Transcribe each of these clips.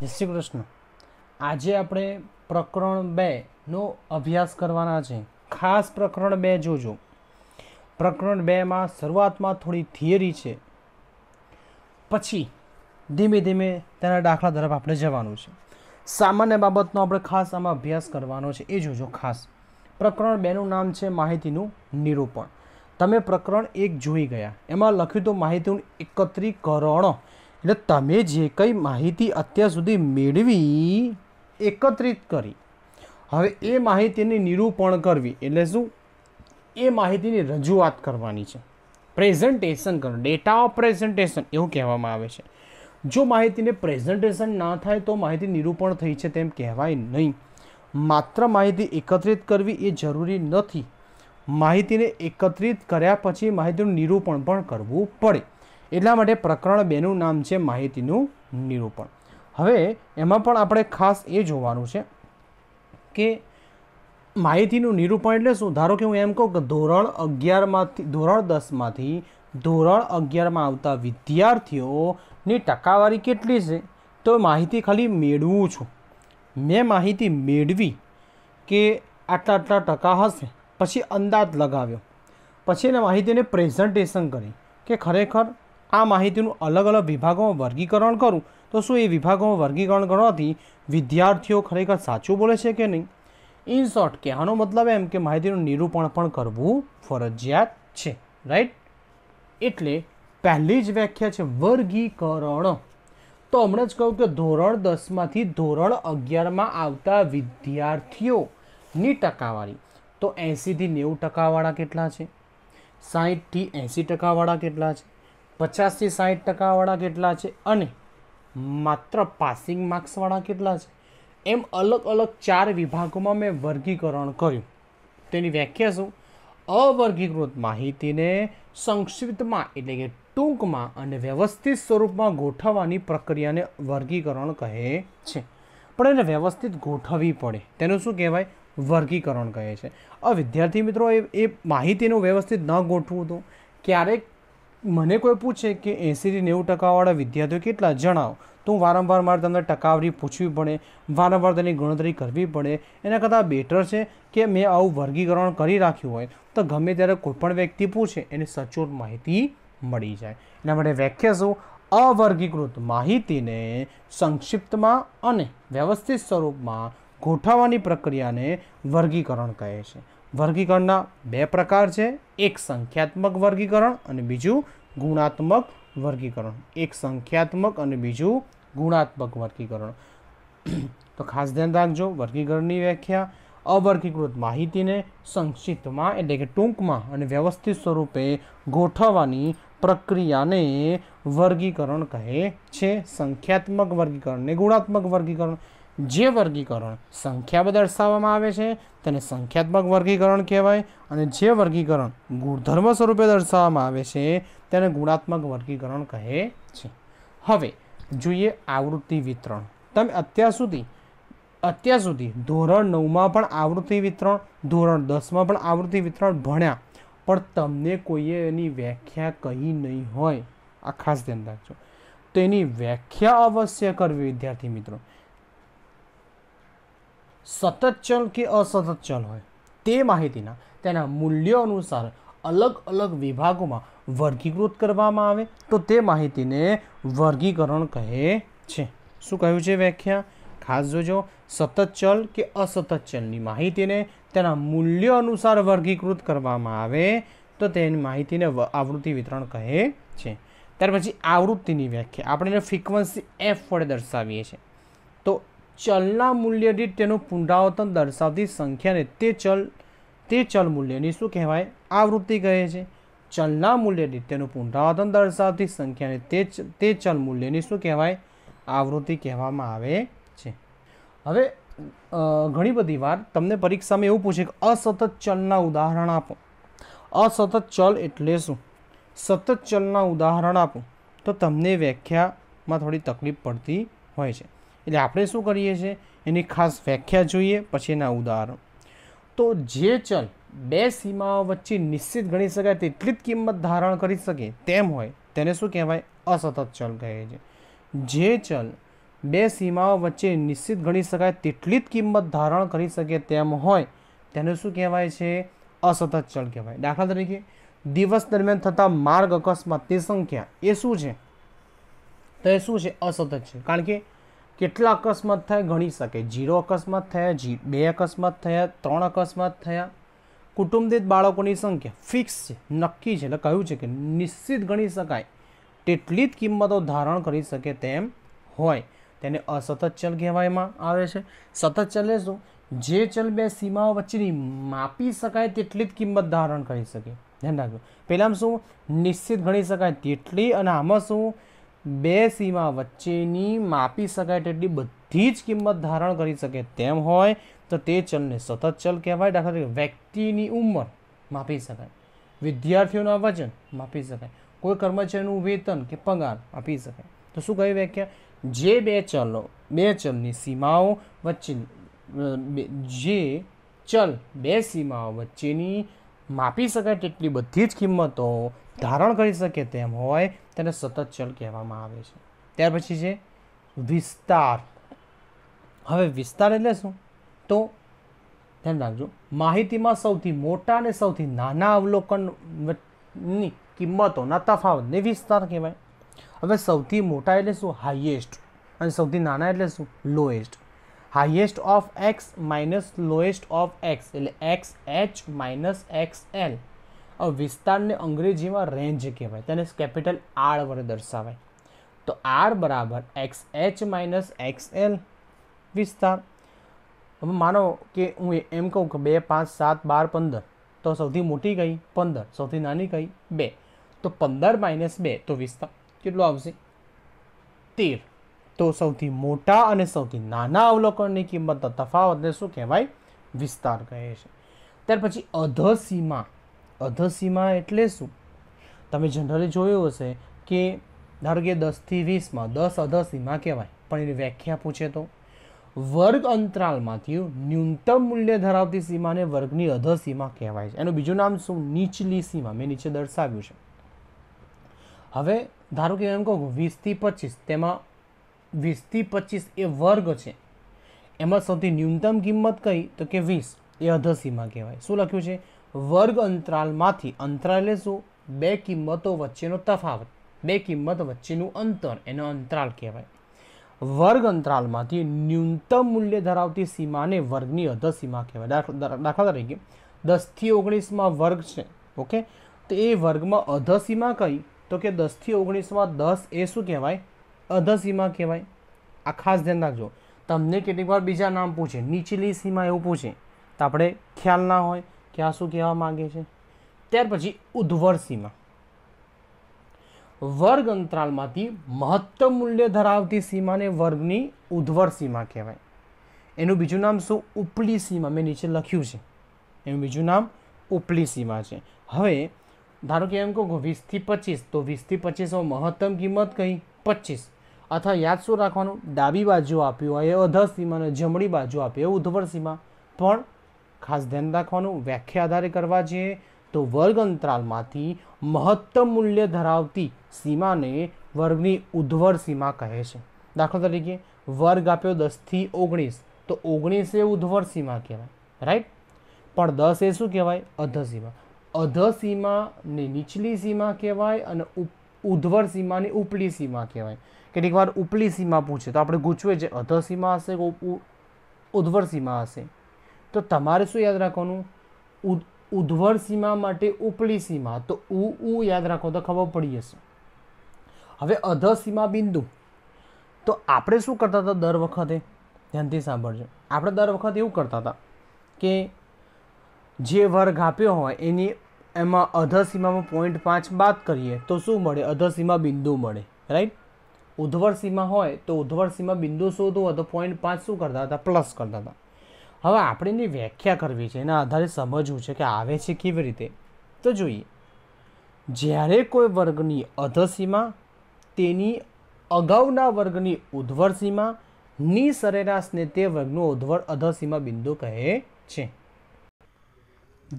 જય શ્રી કૃષ્ણ આજે આપણે પ્રકરણ બેનો અભ્યાસ કરવાના છે ખાસ પ્રકરણ બે જોજો પ્રકરણ બેમાં શરૂઆતમાં થોડી થિયરી છે પછી ધીમે ધીમે તેના દાખલા તરફ આપણે જવાનું છે સામાન્ય બાબતનો આપણે ખાસ આમાં અભ્યાસ કરવાનો છે એ જોજો ખાસ પ્રકરણ બેનું નામ છે માહિતીનું નિરૂપણ તમે પ્રકરણ એક જોઈ ગયા એમાં લખ્યું તો માહિતીનું એકત્રીકરણ એટલે તમે જે કંઈ માહિતી અત્યાર સુધી મેળવી એકત્રિત કરી હવે એ માહિતીની નિરૂપણ કરવી એટલે શું એ માહિતીની રજૂઆત કરવાની છે પ્રેઝન્ટેશન કરો ડેટા ઓફ પ્રેઝન્ટેશન એવું કહેવામાં આવે છે જો માહિતીને પ્રેઝન્ટેશન ના થાય તો માહિતી નિરૂપણ થઈ છે તેમ કહેવાય નહીં માત્ર માહિતી એકત્રિત કરવી એ જરૂરી નથી માહિતીને એકત્રિત કર્યા પછી માહિતીનું નિરૂપણ પણ કરવું પડે એટલા માટે પ્રકરણ બેનું નામ છે માહિતીનું નિરૂપણ હવે એમાં પણ આપણે ખાસ એ જોવાનું છે કે માહિતીનું નિરૂપણ એટલે શું ધારો કે હું એમ કહું કે ધોરણ અગિયારમાંથી ધોરણ દસમાંથી ધોરણ અગિયારમાં આવતા વિદ્યાર્થીઓની ટકાવારી કેટલી છે તો માહિતી ખાલી મેળવું છું મેં માહિતી મેળવી કે આટલા આટલા ટકા હશે પછી અંદાજ લગાવ્યો પછી એને માહિતીને પ્રેઝન્ટેશન કરી કે ખરેખર આ માહિતીનું અલગ અલગ વિભાગોમાં વર્ગીકરણ કરું તો શું એ વિભાગોમાં વર્ગીકરણ કરવાથી વિદ્યાર્થીઓ ખરેખર સાચું બોલે છે કે નહીં ઇન શોર્ટ કહેવાનો મતલબ એમ કે માહિતીનું નિરૂપણ પણ કરવું ફરજિયાત છે રાઈટ એટલે પહેલી જ વ્યાખ્યા છે વર્ગીકરણ તો હમણાં જ કહું કે ધોરણ દસમાંથી ધોરણ અગિયારમાં આવતા વિદ્યાર્થીઓની ટકાવારી તો એંસીથી નેવું ટકાવાળા કેટલા છે સાહીઠથી એંસી ટકાવાળા કેટલા છે પચાસથી સાઠ ટકાવાળા કેટલા છે અને માત્ર પાસિંગ માર્ક્સવાળા કેટલા છે એમ અલગ અલગ ચાર વિભાગોમાં મેં વર્ગીકરણ કર્યું તેની વ્યાખ્યા શું અવર્ગીકૃત માહિતીને સંક્ષિપ્તમાં એટલે કે ટૂંકમાં અને વ્યવસ્થિત સ્વરૂપમાં ગોઠવવાની પ્રક્રિયાને વર્ગીકરણ કહે છે પણ એને વ્યવસ્થિત ગોઠવવી પડે તેનું શું કહેવાય વર્ગીકરણ કહે છે આ વિદ્યાર્થી મિત્રો એ એ માહિતીનું વ્યવસ્થિત ન ગોઠવું તો ક્યારેક મને કોઈ પૂછે કે એંસીથી નેવું ટકાવાળા વિદ્યાર્થીઓ કેટલા જણાવો તો હું વારંવાર મારે તમને ટકાવરી પૂછવી પડે વારંવાર તેની ગણતરી કરવી પડે એના કરતાં બેટર છે કે મેં આવું વર્ગીકરણ કરી રાખ્યું હોય તો ગમે ત્યારે કોઈપણ વ્યક્તિ પૂછે એની સચોટ માહિતી મળી જાય એના માટે વ્યાખ્યા શું અવર્ગીકૃત માહિતીને સંક્ષિપ્તમાં અને વ્યવસ્થિત સ્વરૂપમાં ગોઠવવાની પ્રક્રિયાને વર્ગીકરણ કહે છે વર્ગીકરણના બે પ્રકાર છે એક સંખ્યાત્મક વર્ગીકરણ અને બીજું ગુણાત્મક વર્ગીકરણ એક સંખ્યાત્મક અને બીજું ગુણાત્મક વર્ગીકરણ તો ખાસ ધ્યાન રાખજો વર્ગીકરણની વ્યાખ્યા અવર્ગીકૃત માહિતીને સંક્ષિપ્તમાં એટલે કે ટૂંકમાં અને વ્યવસ્થિત સ્વરૂપે ગોઠવવાની પ્રક્રિયાને વર્ગીકરણ કહે છે સંખ્યાત્મક વર્ગીકરણને ગુણાત્મક વર્ગીકરણ જે વર્ગીકરણ સંખ્યા દર્શાવવામાં આવે છે તેને સંખ્યાત્મક વર્ગીકરણ કહેવાય અને જે વર્ગીકરણ ગુણધર્મ સ્વરૂપે દર્શાવવામાં આવે છે તેને ગુણાત્મક વર્ગીકરણ કહે છે હવે જોઈએ આવૃત્તિ વિતરણ તમે અત્યાર સુધી અત્યાર સુધી ધોરણ નવમાં પણ આવૃત્તિ વિતરણ ધોરણ દસમાં પણ આવૃત્તિ વિતરણ ભણ્યા પણ તમને કોઈએ એની વ્યાખ્યા કહી નહીં હોય આ ખાસ ધ્યાન રાખજો તો એની વ્યાખ્યા અવશ્ય કરવી વિદ્યાર્થી મિત્રો સતત ચલ કે અસતત ચલ હોય તે માહિતીના તેના મૂલ્ય અનુસાર અલગ અલગ વિભાગોમાં વર્ગીકૃત કરવામાં આવે તો તે માહિતીને વર્ગીકરણ કહે છે શું કહ્યું છે વ્યાખ્યા ખાસ જોજો સતત ચલ કે અસતત ચલની માહિતીને તેના મૂલ્ય અનુસાર વર્ગીકૃત કરવામાં આવે તો તેની માહિતીને આવૃત્તિ વિતરણ કહે છે ત્યાર પછી આવૃત્તિની વ્યાખ્યા આપણે એને ફ્રીક્વન્સી એફ વડે દર્શાવીએ છીએ ચલના મૂલ્ય દીઠ તેનું પુનરાવર્તન દર્શાવતી સંખ્યાને તે ચલ તે ચલ મૂલ્યની શું કહેવાય આવૃત્તિ કહે છે ચલના મૂલ્ય દીઠ તેનું પુનરાવર્તન દર્શાવતી સંખ્યાને તે તે ચલ મૂલ્યની શું કહેવાય આવૃત્તિ કહેવામાં આવે છે હવે ઘણી બધી વાર તમને પરીક્ષામાં એવું પૂછે કે અસતત ચલના ઉદાહરણ આપો અસતત ચલ એટલે શું સતત ચલના ઉદાહરણ આપો તો તમને વ્યાખ્યામાં થોડી તકલીફ પડતી હોય છે એટલે આપણે શું કરીએ છીએ એની ખાસ વ્યાખ્યા જોઈએ પછી એના ઉદાહરણ તો જે ચલ બે સીમાઓ વચ્ચે નિશ્ચિત ગણી શકાય તેટલી જ કિંમત ધારણ કરી શકે તેમ હોય તેને શું કહેવાય અસતત ચલ કહે છે જે ચલ બે સીમાઓ વચ્ચે નિશ્ચિત ગણી શકાય તેટલી જ કિંમત ધારણ કરી શકે તેમ હોય તેને શું કહેવાય છે અસતત ચલ કહેવાય દાખલા તરીકે દિવસ દરમિયાન થતા માર્ગ અકસ્માત તે સંખ્યા એ શું છે તો એ શું છે અસતત છે કારણ કે કેટલા અકસ્માત થયા ગણી શકે જીરો અકસ્માત થયા જી બે અકસ્માત થયા ત્રણ અકસ્માત થયા કુટુંબિત બાળકોની સંખ્યા ફિક્સ છે નક્કી છે એટલે કહ્યું છે કે નિશ્ચિત ગણી શકાય તેટલી જ કિંમતો ધારણ કરી શકે તેમ હોય તેને અસતત ચલ કહેવામાં આવે છે સતત ચલ એ શું જે ચલ બે સીમાઓ વચ્ચેની માપી શકાય તેટલી જ કિંમત ધારણ કરી શકે ધ્યાન રાખજો પહેલાં શું નિશ્ચિત ગણી શકાય તેટલી અને આમાં શું બે સીમા વચ્ચેની માપી શકાય તેટલી બધી જ કિંમત ધારણ કરી શકે તેમ હોય તો તે ચલને સતત ચલ કહેવાય દાખલા તરીકે વ્યક્તિની ઉંમર માપી શકાય વિદ્યાર્થીઓના વજન માપી શકાય કોઈ કર્મચારીનું વેતન કે પગાર માપી શકાય તો શું કહ્યું વ્યાખ્યા જે બે ચલો બે ચલની સીમાઓ વચ્ચેની જે ચલ બે સીમાઓ વચ્ચેની માપી શકાય તેટલી બધી જ કિંમતો ધારણ કરી શકે તેમ હોય તેને સતત ચલ કહેવામાં આવે છે ત્યાર પછી છે વિસ્તાર હવે વિસ્તાર એટલે શું તો ધ્યાન રાખજો માહિતીમાં સૌથી મોટા અને સૌથી નાના અવલોકનની કિંમતોના તફાવતને વિસ્તાર કહેવાય હવે સૌથી મોટા એટલે શું હાઈએસ્ટ અને સૌથી નાના એટલે શું lowest highest of X minus lowest of X એટલે X H minus X L આ વિસ્તારને અંગ્રેજીમાં રેન્જ કહેવાય તેને કેપિટલ આર વડે દર્શાવાય તો આર બરાબર X H minus X L વિસ્તાર હવે માનો કે હું એમ કહું કે બે પાંચ સાત બાર પંદર તો સૌથી મોટી કઈ પંદર સૌથી નાની કઈ બે તો પંદર માઇનસ બે તો વિસ્તાર કેટલો આવશે તેર તો સૌથી મોટા અને સૌથી નાના અવલોકનની કિંમતનો તફાવતને શું કહેવાય વિસ્તાર કહે છે ત્યાર પછી અધસીમા અધસીમા એટલે શું તમે જનરલી જોયું હશે કે ધારો કે દસથી વીસમાં દસ અધસીમા કહેવાય પણ એની વ્યાખ્યા પૂછે તો વર્ગ અંતરાલમાંથી ન્યૂનતમ મૂલ્ય ધરાવતી સીમાને વર્ગની અધસીમા કહેવાય છે એનું બીજું નામ શું નીચલી સીમા મેં નીચે દર્શાવ્યું છે હવે ધારો કે એમ કહું વીસથી પચીસ તેમાં વીસથી પચીસ એ વર્ગ છે એમાં સૌથી ન્યૂનતમ કિંમત કઈ તો કે વીસ એ અધસીમા કહેવાય શું લખ્યું છે વર્ગ અંતરાલમાંથી અંતરાલ એટલે શું બે કિંમતો વચ્ચેનો તફાવત બે કિંમત વચ્ચેનું અંતર એનો અંતરાલ કહેવાય વર્ગ અંતરાલમાંથી ન્યૂનતમ મૂલ્ય ધરાવતી સીમાને વર્ગની અધસીમા કહેવાય દાખલા તરીકે દસથી ઓગણીસમાં વર્ગ છે ઓકે તો એ વર્ગમાં અધસીમા કઈ તો કે દસથી ઓગણીસમાં દસ એ શું કહેવાય અધસીમા કહેવાય આ ખાસ ધ્યાન રાખજો તમને કેટલીક વાર બીજા નામ પૂછે નીચલી સીમા એવું પૂછે તો આપણે ખ્યાલ ના હોય કે આ શું કહેવા માગે છે ત્યાર પછી ઉદ્વર સીમા વર્ગ અંતરાલમાંથી મહત્તમ મૂલ્ય ધરાવતી સીમાને વર્ગની ઉદ્વર સીમા કહેવાય એનું બીજું નામ શું ઉપલી સીમા મેં નીચે લખ્યું છે એનું બીજું નામ ઉપલી સીમા છે હવે ધારો કે એમ કહો વીસથી પચીસ તો વીસથી પચીસમાં મહત્તમ કિંમત કઈ પચીસ અથવા યાદ શું રાખવાનું ડાબી બાજુ આપ્યું હોય એ સીમાને જમણી બાજુ આપે એ ઉધ્વર સીમા પણ ખાસ ધ્યાન રાખવાનું વ્યાખ્યા આધારે કરવા જોઈએ તો વર્ગ અંતરાલમાંથી મહત્તમ મૂલ્ય ધરાવતી સીમાને વર્ગની ઉધ્વર સીમા કહે છે દાખલા તરીકે વર્ગ આપ્યો દસથી ઓગણીસ તો ઓગણીસ એ ઉધ્વર સીમા કહેવાય રાઈટ પણ દસ એ શું કહેવાય અધ સીમા અધ સીમાને નીચલી સીમા કહેવાય અને ઉધ્વર સીમાની ઉપલી સીમા કહેવાય કેટલીક વાર ઉપલી સીમા પૂછે તો આપણે ગૂંચવે છે અધ સીમા હશે ઉદ્વર સીમા હશે તો તમારે શું યાદ રાખવાનું ઉદ્વર સીમા માટે ઉપલી સીમા તો ઉ ઉ યાદ રાખો તો ખબર પડી જશે હવે અધ સીમા બિંદુ તો આપણે શું કરતા હતા દર વખતે ધ્યાનથી સાંભળજો આપણે દર વખતે એવું કરતા હતા કે જે વર્ગ આપ્યો હોય એની એમાં અધ સીમામાં પોઈન્ટ પાંચ બાદ કરીએ તો શું મળે અધ સીમા બિંદુ મળે રાઈટ ઉધ્વર સીમા હોય તો ઉધ્વર સીમા બિંદુ હોય તો પોઈન્ટ પાંચ શું કરતા હતા પ્લસ કરતા હતા હવે આપણે એની વ્યાખ્યા કરવી છે એના આધારે સમજવું છે કે આવે છે કેવી રીતે તો જોઈએ જ્યારે કોઈ વર્ગની અધસીમા તેની અગાઉના વર્ગની ઉધ્વર સીમાની સરેરાશને તે વર્ગનું ઉધ્વર અધસીમા બિંદુ કહે છે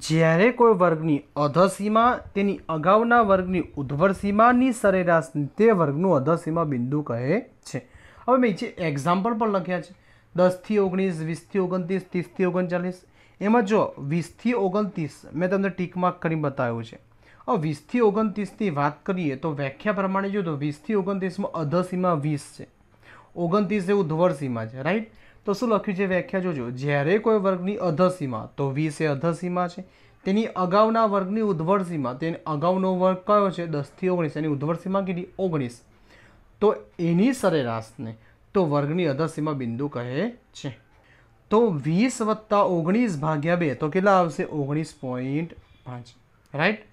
જ્યારે કોઈ વર્ગની અધસીમા તેની અગાઉના વર્ગની ઉધ્વરસીમાની સરેરાશ તે વર્ગનું અધસીમા બિંદુ કહે છે હવે મેં જે એક્ઝામ્પલ પણ લખ્યા છે દસથી ઓગણીસ વીસથી ઓગણત્રીસ ત્રીસથી ઓગણચાલીસ એમાં જો વીસથી ઓગણત્રીસ મેં તમને ટીકમાર્ક કરી બતાવ્યું છે હવે વીસથી ઓગણત્રીસની વાત કરીએ તો વ્યાખ્યા પ્રમાણે જો તો વીસથી ઓગણત્રીસમાં અધસીમા વીસ છે ઓગણત્રીસ એ ઉધ્વરસીમા છે રાઈટ તો શું લખ્યું છે વ્યાખ્યા જોજો જ્યારે કોઈ વર્ગની અધસીમા તો વીસ એ અધસીમા છે તેની અગાઉના વર્ગની ઉધ્વળ સીમા તેની અગાઉનો વર્ગ કયો છે દસથી ઓગણીસ એની ઉધ્વળ કીધી ઓગણીસ તો એની સરેરાશને તો વર્ગની અધસીમા બિંદુ કહે છે તો વીસ વત્તા ઓગણીસ ભાગ્યા બે તો કેટલા આવશે ઓગણીસ પોઈન્ટ પાંચ રાઈટ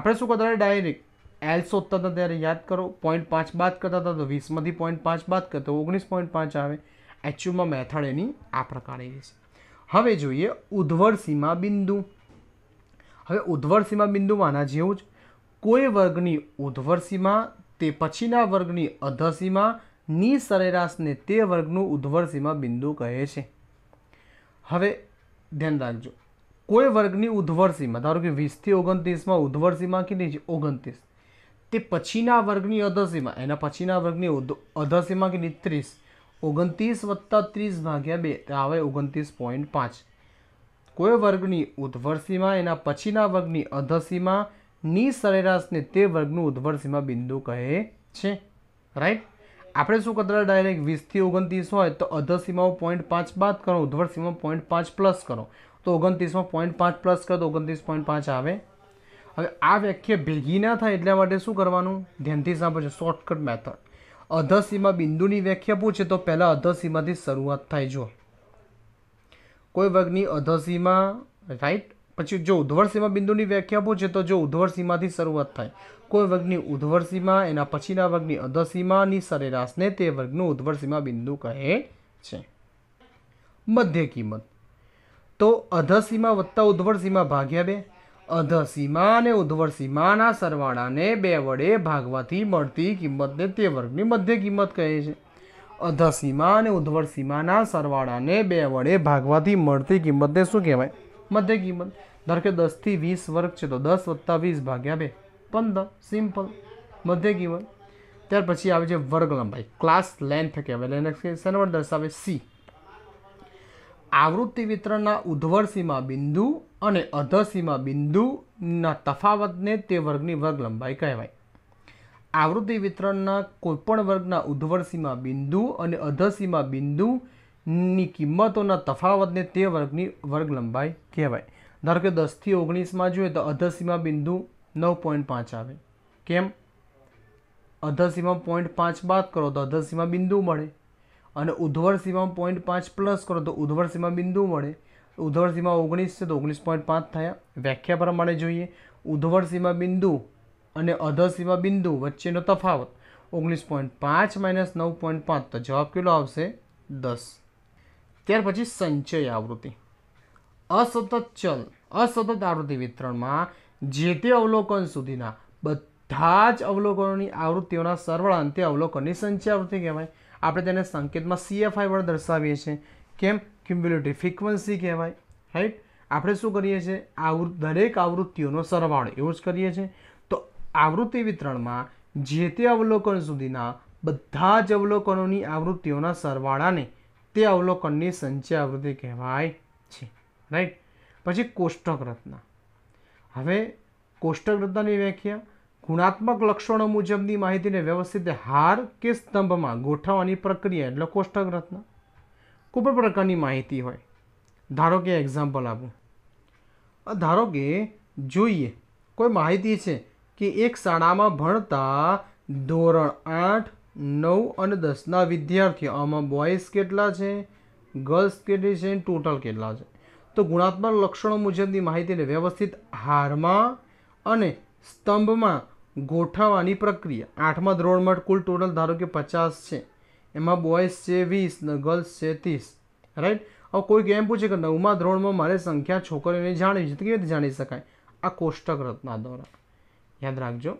આપણે શું કરતા ડાયરેક્ટ એલ શોધતા હતા ત્યારે યાદ કરો પોઈન્ટ પાંચ બાદ કરતા હતા તો વીસમાંથી પોઈન્ટ પાંચ બાદ કરતા ઓગણીસ પોઈન્ટ પાંચ આવે એચયુમાં મેથડ એની આ પ્રકારે છે હવે જોઈએ ઉધ્વર સીમા બિંદુ હવે ઉધ્વર સીમા બિંદુમાં આના જેવું જ કોઈ વર્ગની ઉધ્વર સીમા તે પછીના વર્ગની અધસીમા ની સરેરાશને તે વર્ગનું ઉધ્વર સીમા બિંદુ કહે છે હવે ધ્યાન રાખજો કોઈ વર્ગની ઉધ્વર સીમા ધારો કે વીસથી ઓગણત્રીસમાં ઉધ્વર સીમા કેટલી છે ઓગણત્રીસ તે પછીના વર્ગની અધસીમા એના પછીના વર્ગની અધસીમા કેટલી ત્રીસ ઓગણત્રીસ વત્તા ત્રીસ ભાગ્યા બે આવે ઓગણત્રીસ પોઈન્ટ પાંચ કોઈ વર્ગની ઉદ્ભર સીમા એના પછીના વર્ગની અધસીમા ની સરેરાશને તે વર્ગનું ઉદ્ભર સીમા બિંદુ કહે છે રાઈટ આપણે શું કદાચ ડાયરેક્ટ વીસથી ઓગણત્રીસ હોય તો અધસીમાઓ પોઈન્ટ પાંચ બાદ કરો ઉદ્ભર સીમા પોઈન્ટ પાંચ પ્લસ કરો તો ઓગણત્રીસમાં પોઈન્ટ પાંચ પ્લસ કરો તો ઓગણત્રીસ પોઈન્ટ પાંચ આવે હવે આ વ્યાખ્યા ભેગી ના થાય એટલા માટે શું કરવાનું ધ્યાનથી સાંભળજો શોર્ટકટ મેથડ અધસીમા બિંદુની વ્યાખ્યા પૂછે તો પહેલાં અધસીમાથી શરૂઆત થાય જો કોઈ વર્ગની અધસીમા રાઈટ પછી જો ઉધ્વરસીમા બિંદુની વ્યાખ્યા પૂછે તો જો ઉધ્વરસીમાથી શરૂઆત થાય કોઈ વર્ગની ઉધ્વરસીમા એના પછીના વર્ગની અધસીમાની સરેરાશને તે વર્ગનું ઉધ્વરસીમા બિંદુ કહે છે મધ્ય કિંમત તો અધસીમા વત્તા ઉધ્વરસીમા ભાગ્યા બે અધસીમા અને ઉધ્વરસીમાના સરવાળાને બે વડે ભાગવાથી મળતી કિંમતને તે વર્ગની મધ્ય કિંમત કહે છે અધસીમા અને ઉધ્વરસીમાના સરવાળાને બે વડે ભાગવાથી મળતી કિંમતને શું કહેવાય મધ્ય કિંમત ધારો કે દસથી વીસ વર્ગ છે તો દસ વત્તા વીસ ભાગ્યા બે પંદર સિમ્પલ મધ્ય કિંમત ત્યાર પછી આવે છે વર્ગ લંબાઈ ક્લાસ લેન્થ કહેવાય એને શેના દર્શાવે સી આવૃત્તિ વિતરણના ઉધ્વરસીમાં બિંદુ અને અધસીમા બિંદુના તફાવતને તે વર્ગની વર્ગ લંબાઈ કહેવાય આવૃત્તિ વિતરણના કોઈપણ વર્ગના ઉધ્વરસીમા બિંદુ અને અધસીમા બિંદુની કિંમતોના તફાવતને તે વર્ગની વર્ગ લંબાઈ કહેવાય ધારો કે દસથી ઓગણીસમાં જોઈએ તો અધસીમા બિંદુ નવ પોઈન્ટ પાંચ આવે કેમ અધસીમા પોઈન્ટ પાંચ બાદ કરો તો અધસીમા બિંદુ મળે અને ઉધ્વર પોઈન્ટ પાંચ પ્લસ કરો તો ઉધ્વર બિંદુ મળે ઉધવળ સીમા ઓગણીસ છે તો ઓગણીસ પોઈન્ટ પાંચ થયા વ્યાખ્યા પ્રમાણે જોઈએ ઉધવળ સીમા બિંદુ અને અધર સીમા બિંદુ વચ્ચેનો તફાવત ઓગણીસ પોઈન્ટ પાંચ માઇનસ નવ પોઈન્ટ પાંચ તો જવાબ કેટલો આવશે દસ ત્યાર પછી સંચય આવૃત્તિ અસતત ચલ અસતત આવૃત્તિ વિતરણમાં જે તે અવલોકન સુધીના બધા જ અવલોકનોની આવૃત્તિઓના સરળ અંતે અવલોકનની સંચય આવૃત્તિ કહેવાય આપણે તેને સંકેતમાં સીએફઆઈ વડે દર્શાવીએ છીએ કેમ ક્યુમ્યુલેટિવ ફ્રિકવન્સી કહેવાય રાઈટ આપણે શું કરીએ છીએ આવૃ દરેક આવૃત્તિઓનો સરવાળો એવું જ કરીએ છીએ તો આવૃત્તિ વિતરણમાં જે તે અવલોકન સુધીના બધા જ અવલોકનોની આવૃત્તિઓના સરવાળાને તે અવલોકનની સંચય આવૃત્તિ કહેવાય છે રાઈટ પછી કોષ્ટક રચના હવે કોષ્ટક રચનાની વ્યાખ્યા ગુણાત્મક લક્ષણો મુજબની માહિતીને વ્યવસ્થિત હાર કે સ્તંભમાં ગોઠવવાની પ્રક્રિયા એટલે કોષ્ટક રચના કોઈ પણ પ્રકારની માહિતી હોય ધારો કે એક્ઝામ્પલ આપું ધારો કે જોઈએ કોઈ માહિતી છે કે એક શાળામાં ભણતા ધોરણ આઠ નવ અને દસના વિદ્યાર્થીઓ આમાં બોયઝ કેટલા છે ગર્લ્સ કેટલી છે ટોટલ કેટલા છે તો ગુણાત્મક લક્ષણો મુજબની માહિતીને વ્યવસ્થિત હારમાં અને સ્તંભમાં ગોઠવવાની પ્રક્રિયા આઠમા ધોરણમાં કુલ ટોટલ ધારો કે પચાસ છે એમાં બોયઝ છે વીસ ને ગર્લ્સ છે ત્રીસ રાઈટ હવે કોઈ એમ પૂછે કે નવમા ધોરણમાં મારે સંખ્યા છોકરીઓને જાણવી છે તો કેવી રીતે જાણી શકાય આ કોષ્ટક રત્ના દ્વારા યાદ રાખજો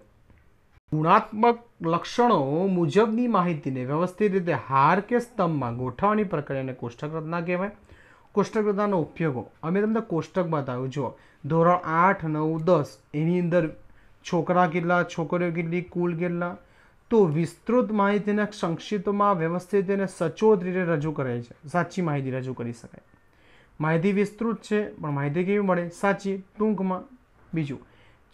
ગુણાત્મક લક્ષણો મુજબની માહિતીને વ્યવસ્થિત રીતે હાર કે સ્તંભમાં ગોઠવવાની પ્રક્રિયાને કોષ્ટક રચના કહેવાય કોષ્ટક રચનાનો ઉપયોગો અમે તમને કોષ્ટક બતાવ્યું જુઓ ધોરણ આઠ નવ દસ એની અંદર છોકરા કેટલા છોકરીઓ કેટલી કુલ કેટલા તો વિસ્તૃત માહિતીને સંક્ષિપ્તમાં વ્યવસ્થિત અને સચોટ રીતે રજૂ કરે છે સાચી માહિતી રજૂ કરી શકાય માહિતી વિસ્તૃત છે પણ માહિતી કેવી મળે સાચી ટૂંકમાં બીજું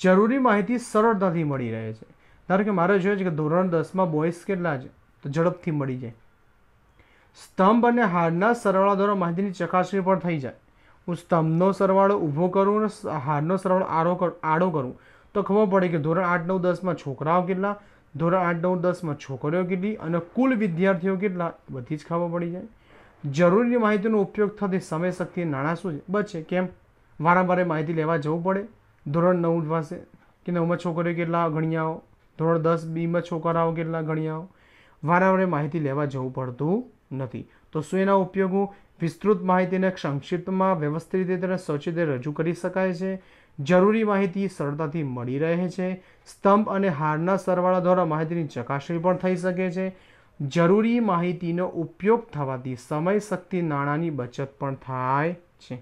જરૂરી માહિતી સરળતાથી મળી રહે છે ધારો કે મારે જોઈએ છે કે ધોરણ દસમાં બોયસ કેટલા છે તો ઝડપથી મળી જાય સ્તંભ અને હારના સરવાળા દ્વારા માહિતીની ચકાસણી પણ થઈ જાય હું સ્તંભનો સરવાળો ઊભો કરું અને હારનો સરવાળો આડો આડો કરું તો ખબર પડે કે ધોરણ આઠ નવ દસમાં છોકરાઓ કેટલા ધોરણ આઠ નવ દસમાં છોકરીઓ કેટલી અને કુલ વિદ્યાર્થીઓ કેટલા બધી જ ખબર પડી જાય જરૂરી માહિતીનો ઉપયોગ થતી સમય શક્તિ નાણાં શું છે બચે કેમ વારંવાર માહિતી લેવા જવું પડે ધોરણ નવ પાસે કે નવમાં છોકરીઓ કેટલા ગણ્યાઓ ધોરણ દસ બીમાં છોકરાઓ કેટલા ગણ્યાઓ વારંવાર માહિતી લેવા જવું પડતું નથી તો શું એના ઉપયોગ વિસ્તૃત માહિતીને સંક્ષિપ્તમાં વ્યવસ્થિત રીતે અને સચિતે રજૂ કરી શકાય છે જરૂરી માહિતી સરળતાથી મળી રહે છે સ્તંભ અને હારના સરવાળા દ્વારા માહિતીની ચકાસણી પણ થઈ શકે છે જરૂરી માહિતીનો ઉપયોગ થવાથી સમય શક્તિ નાણાંની બચત પણ થાય છે